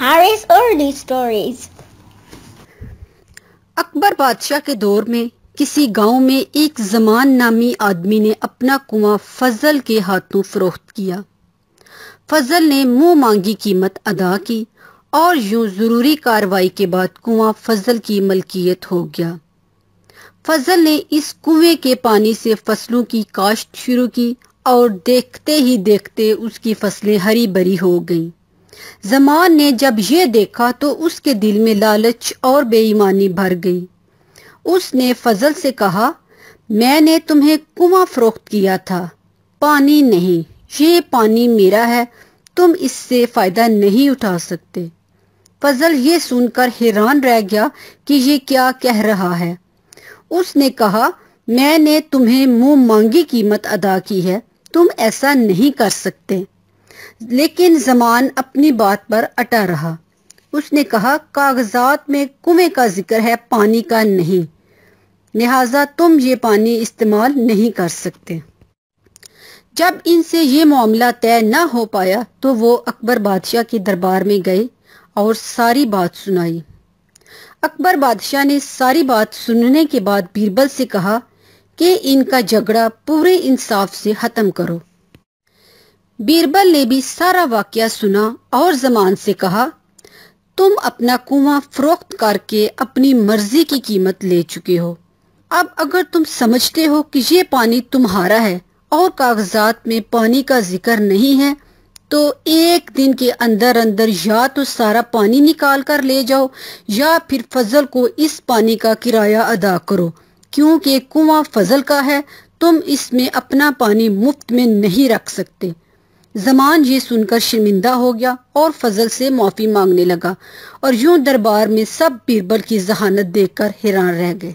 Harry's early stories Akbar बादशाह के दौर में किसी गांव में एक जमान नामी आदमी ने अपना कुआं फजल के हाथों फरोख्त किया फजल ने मुंह मांगी कीमत अदा की और यूं ज़रूरी कार्रवाई के बाद कुआं फजल की मलकियत हो गया फजल ने इस कुएं के पानी से फसलों की काश्त शुरू की और देखते ही देखते उसकी फसलें हरी भरी हो गईं। जमान ने जब यह देखा तो उसके दिल में लालच और बेईमानी भर गई उसने फजल से कहा मैंने तुम्हें कुआं फरोख्त किया था पानी नहीं ये पानी मेरा है तुम इससे फ़ायदा नहीं उठा सकते फजल ये सुनकर हैरान रह गया कि ये क्या कह रहा है उसने कहा मैंने तुम्हें मुंह मांगी कीमत अदा की है तुम ऐसा नहीं कर सकते लेकिन जमान अपनी बात पर अटा रहा उसने कहा कागजात में कुएं का जिक्र है पानी का नहीं लिहाजा तुम ये पानी इस्तेमाल नहीं कर सकते जब इनसे ये मामला तय ना हो पाया तो वो अकबर बादशाह के दरबार में गए और सारी बात सुनाई अकबर बादशाह ने सारी बात सुनने के बाद बीरबल से कहा कि इनका झगड़ा पूरे इंसाफ से ख़त्म करो बीरबल ने भी सारा वाक्य सुना और जमान से कहा तुम अपना कुआं फरोख्त करके अपनी मर्जी की कीमत ले चुके हो अब अगर तुम समझते हो कि ये पानी तुम्हारा है और कागजात में पानी का जिक्र नहीं है तो एक दिन के अंदर अंदर या तो सारा पानी निकाल कर ले जाओ या फिर फजल को इस पानी का किराया अदा करो क्योंकि कुआं फजल का है तुम इसमें अपना पानी मुफ्त में नहीं रख सकते जमान ये सुनकर शर्मिंदा हो गया और फजल से माफ़ी मांगने लगा और यूं दरबार में सब बीरबल की जहानत देखकर हैरान रह गए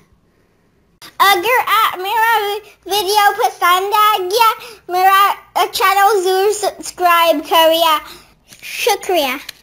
अगर आप मेरा वीडियो पसंद आ गया मेरा चैनल जरूर सब्सक्राइब करिए शुक्रिया